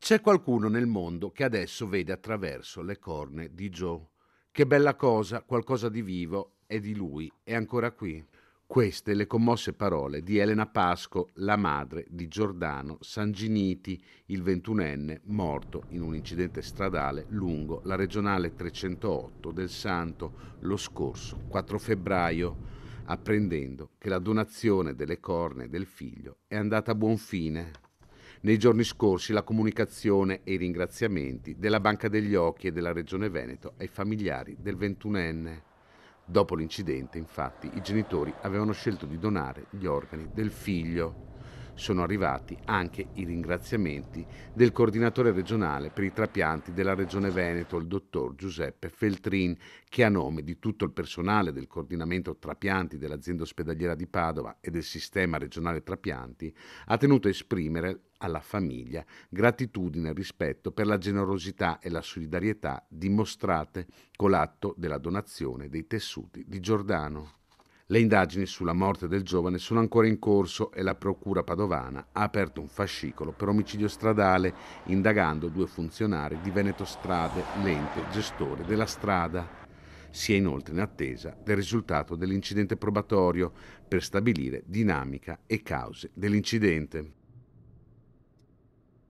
C'è qualcuno nel mondo che adesso vede attraverso le corne di Joe. Che bella cosa, qualcosa di vivo è di lui è ancora qui. Queste le commosse parole di Elena Pasco, la madre di Giordano Sanginiti, il ventunenne morto in un incidente stradale lungo la regionale 308 del Santo lo scorso 4 febbraio, apprendendo che la donazione delle corne del figlio è andata a buon fine. Nei giorni scorsi la comunicazione e i ringraziamenti della Banca degli Occhi e della Regione Veneto ai familiari del 21enne. Dopo l'incidente, infatti, i genitori avevano scelto di donare gli organi del figlio. Sono arrivati anche i ringraziamenti del coordinatore regionale per i trapianti della Regione Veneto, il dottor Giuseppe Feltrin, che a nome di tutto il personale del coordinamento trapianti dell'azienda ospedaliera di Padova e del sistema regionale trapianti ha tenuto a esprimere alla famiglia gratitudine e rispetto per la generosità e la solidarietà dimostrate con l'atto della donazione dei tessuti di Giordano. Le indagini sulla morte del giovane sono ancora in corso e la Procura padovana ha aperto un fascicolo per omicidio stradale, indagando due funzionari di Veneto Strade, l'ente gestore della strada. Si è inoltre in attesa del risultato dell'incidente probatorio per stabilire dinamica e cause dell'incidente.